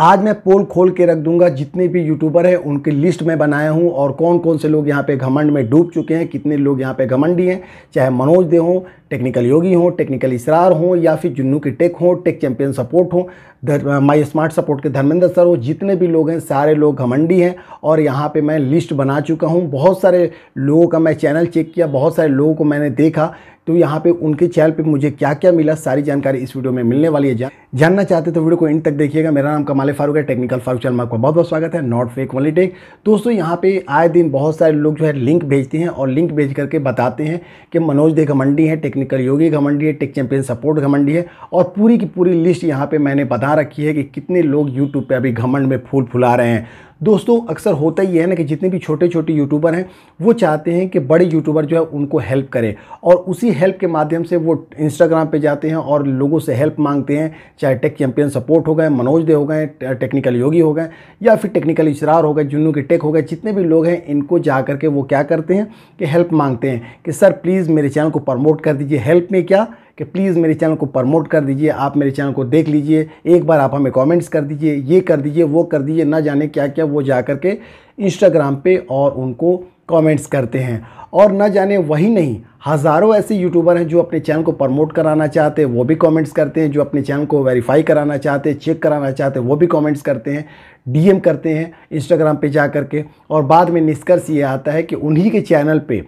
आज मैं पोल खोल के रख दूंगा जितने भी यूट्यूबर हैं उनकी लिस्ट मैं बनाया हूं और कौन कौन से लोग यहां पे घमंड में डूब चुके हैं कितने लोग यहां पे घमंडी हैं चाहे मनोज दे हों टेक्निकल योगी हों टेक्निकल इसरार हों या फिर जुन्नू की टेक हों टेक चैंपियन सपोर्ट हों माई स्मार्ट सपोर्ट के धर्मेंद्र सर हो जितने भी लोग हैं सारे लोग घमंडी हैं और यहाँ पे मैं लिस्ट बना चुका हूँ बहुत सारे लोगों का मैं चैनल चेक किया बहुत सारे लोगों को मैंने देखा तो यहाँ पे उनके चैनल पे मुझे क्या क्या मिला सारी जानकारी इस वीडियो में मिलने वाली है जान जानना चाहते तो वीडियो को इन तक देखिएगा मेरा नाम कमाले फारूक है टेक्निकल फारूक चैनल में आपका बहुत बहुत स्वागत है नॉट फेक वाली टेक दोस्तों यहाँ पे आए दिन बहुत सारे लोग जो है लिंक भेजते हैं और लिंक भेज करके बताते हैं कि मनोज दे घमंडी है टेक्निकल योगी घमंडी है टेक चैंपियन सपोर्ट घमंडी है और पूरी की पूरी लिस्ट यहाँ पर मैंने बता रखी है कि कितने लोग यूट्यूब पर अभी घमंड में फूल फुला रहे हैं दोस्तों अक्सर अक्सर होता ही है ना कि जितने भी छोटे छोटे यूट्यूबर हैं वो चाहते हैं कि बड़े यूट्यूबर जो है उनको हेल्प करें और उसी हेल्प के माध्यम से वो इंस्टाग्राम पे जाते हैं और लोगों से हेल्प मांगते हैं चाहे टेक चैम्पियन सपोर्ट हो गए मनोज दे हो गए टेक्निकल योगी हो गए या फिर टेक्निकल इशरार हो गए जुन्नू के टेक हो गए जितने भी लोग हैं इनको जा करके वो क्या करते हैं कि हेल्प मांगते हैं कि सर प्लीज़ मेरे चैनल को प्रमोट कर दीजिए हेल्प में क्या कि प्लीज़ मेरे चैनल को प्रमोट कर दीजिए आप मेरे चैनल को देख लीजिए एक बार आप हमें कमेंट्स कर दीजिए ये कर दीजिए वो कर दीजिए ना जाने क्या क्या वो जा कर के इंस्टाग्राम पे और उनको कमेंट्स करते हैं और ना जाने वही नहीं हज़ारों ऐसे यूट्यूबर हैं जो अपने चैनल को प्रमोट कराना चाहते हैं वो भी कमेंट्स करते हैं जो अपने चैनल को वेरीफाई कराना चाहते हैं चेक कराना चाहते हैं वो भी कमेंट्स करते हैं डीएम करते हैं इंस्टाग्राम पे जा कर के और बाद में निष्कर्ष ये आता है कि उन्हीं के चैनल पे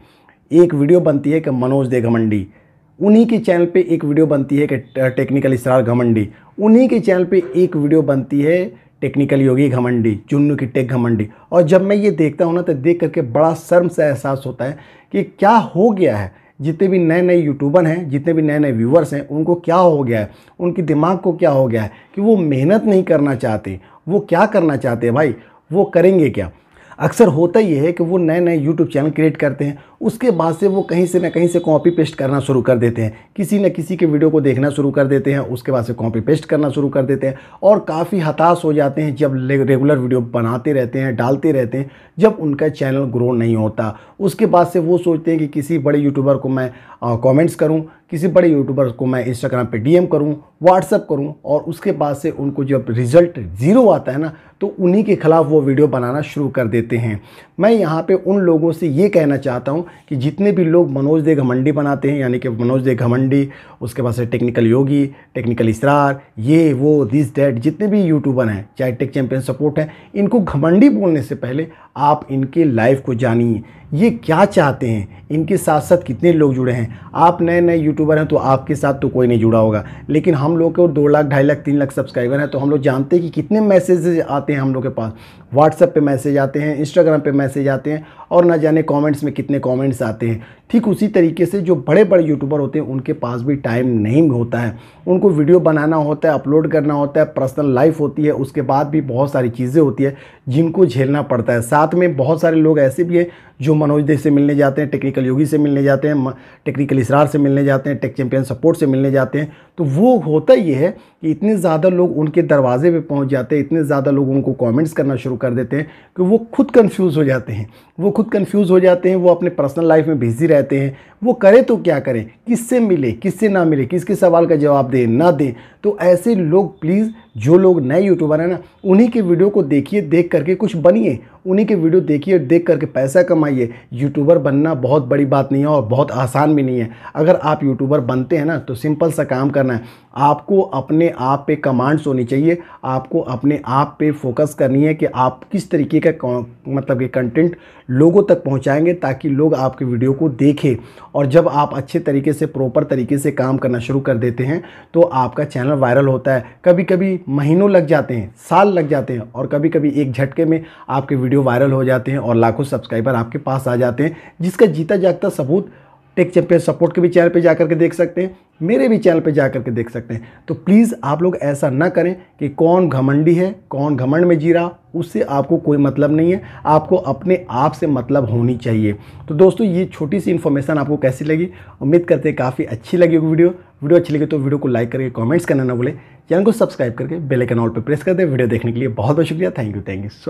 एक वीडियो बनती है कि मनोज देघमंडी उन्हीं के चैनल पे एक वीडियो बनती है टेक्निकल इसरार घमंडी उन्हीं के चैनल पे एक वीडियो बनती है टेक्निकल योगी घमंडी चुन्नू की टेक घमंडी और जब मैं ये देखता हूँ ना तो देख करके बड़ा शर्म सा एहसास होता है कि क्या हो गया है जितने भी नए नए यूट्यूबर हैं जितने भी नए नए व्यूवर्स हैं उनको क्या हो गया है उनके दिमाग को क्या हो गया है कि वो मेहनत नहीं करना चाहते वो क्या करना चाहते हैं भाई वो करेंगे क्या अक्सर होता ये है कि वो नए नए यूट्यूब चैनल क्रिएट करते हैं उसके बाद से वो कहीं से ना कहीं से कॉपी पेस्ट करना शुरू कर देते हैं किसी न किसी के वीडियो को देखना शुरू कर देते हैं उसके बाद से कॉपी पेस्ट करना शुरू कर देते हैं और काफ़ी हताश हो जाते हैं जब रेगुलर वीडियो बनाते रहते हैं डालते रहते हैं जब उनका चैनल ग्रो नहीं होता उसके बाद से वो सोचते हैं कि किसी बड़े यूट्यूबर को मैं कॉमेंट्स करूँ किसी बड़े यूट्यूबर को मैं इंस्टाग्राम पर डी एम करूँ व्हाट्सअप करूँ और उसके बाद से उनको जब रिज़ल्ट ज़ीरो आता है ना तो उन्हीं के ख़िलाफ़ वो वीडियो बनाना शुरू कर देते हैं मैं यहाँ पे उन लोगों से ये कहना चाहता हूँ कि जितने भी लोग मनोज दे घमंडी बनाते हैं यानी कि मनोज दे घमंडी उसके बाद से टेक्निकल योगी टेक्निकल इसरार ये वो दिस डैट जितने भी यूट्यूबर हैं चाहे टेक चैम्पियन सपोर्ट हैं इनको घमंडी बोलने से पहले आप इनके लाइफ को जानिए ये क्या चाहते हैं इनके साथ साथ कितने लोग जुड़े हैं आप नए नए यूट्यूबर हैं तो आपके साथ तो कोई नहीं जुड़ा होगा लेकिन हम लोग के दो लाख ढाई लाख तीन लाख सब्सक्राइबर हैं तो हम लोग जानते हैं कि कितने मैसेज आते हैं हम लोग के पास व्हाट्सएप पे मैसेज आते हैं इंस्टाग्राम पे मैसेज आते हैं और ना जाने कॉमेंट्स में कितने कॉमेंट्स आते हैं ठीक उसी तरीके से जो बड़े बड़े यूट्यूबर होते हैं उनके पास भी टाइम नहीं होता है उनको वीडियो बनाना होता है अपलोड करना होता है पर्सनल लाइफ होती है उसके बाद भी बहुत सारी चीज़ें होती है जिनको झेलना पड़ता है साथ में बहुत सारे लोग ऐसे भी हैं जो मनोज दे से मिलने जाते हैं टेक्निकल योगी से मिलने जाते हैं टेक्निकल इसरार से मिलने जाते हैं टेक चैम्पियन सपोर्ट से मिलने जाते हैं तो वो होता ये है कि इतने ज़्यादा लोग उनके दरवाजे पे पहुंच जाते हैं इतने ज़्यादा लोग उनको कमेंट्स करना शुरू कर देते हैं कि वो खुद कन्फ्यूज हो जाते हैं वो खुद कन्फ्यूज़ हो जाते हैं वो अपने पर्सनल लाइफ में बिजी रहते हैं वो करें तो क्या करें किससे मिले किससे ना मिले किसके सवाल का जवाब दें ना दें तो ऐसे लोग प्लीज़ जो लोग नए यूट्यूबर हैं ना उन्हीं के वीडियो को देखिए देख करके कुछ बनिए उन्हीं के वीडियो देखिए देख करके पैसा कमाइए यूट्यूबर बनना बहुत बड़ी बात नहीं है और बहुत आसान भी नहीं है अगर आप यूट्यूबर बनते हैं ना तो सिंपल सा काम करना है आपको अपने आप पे कमांड्स होनी चाहिए आपको अपने आप पे फोकस करनी है कि आप किस तरीके का मतलब कि कंटेंट लोगों तक पहुंचाएंगे ताकि लोग आपके वीडियो को देखें और जब आप अच्छे तरीके से प्रॉपर तरीके से काम करना शुरू कर देते हैं तो आपका चैनल वायरल होता है कभी कभी महीनों लग जाते हैं साल लग जाते हैं और कभी कभी एक झटके में आपके वीडियो वायरल हो जाते हैं और लाखों सब्सक्राइबर आपके पास आ जाते हैं जिसका जीता जागता सबूत टेक चैंपियन सपोर्ट के भी चैनल पे जा करके देख सकते हैं मेरे भी चैनल पे जा करके देख सकते हैं तो प्लीज़ आप लोग ऐसा ना करें कि कौन घमंडी है कौन घमंड में जी रहा उससे आपको कोई मतलब नहीं है आपको अपने आप से मतलब होनी चाहिए तो दोस्तों ये छोटी सी इन्फॉर्मेशन आपको कैसी लगी उम्मीद करते हैं काफ़ी अच्छी लगी वीडियो वीडियो अच्छी लगी तो वीडियो को लाइक करके कॉमेंट्स करना ना भूलें चैनल को सब्सक्राइब करके बेल आइकन ऑल पर प्रेस कर दे वीडियो देखने के लिए बहुत बहुत शुक्रिया thank you thank you so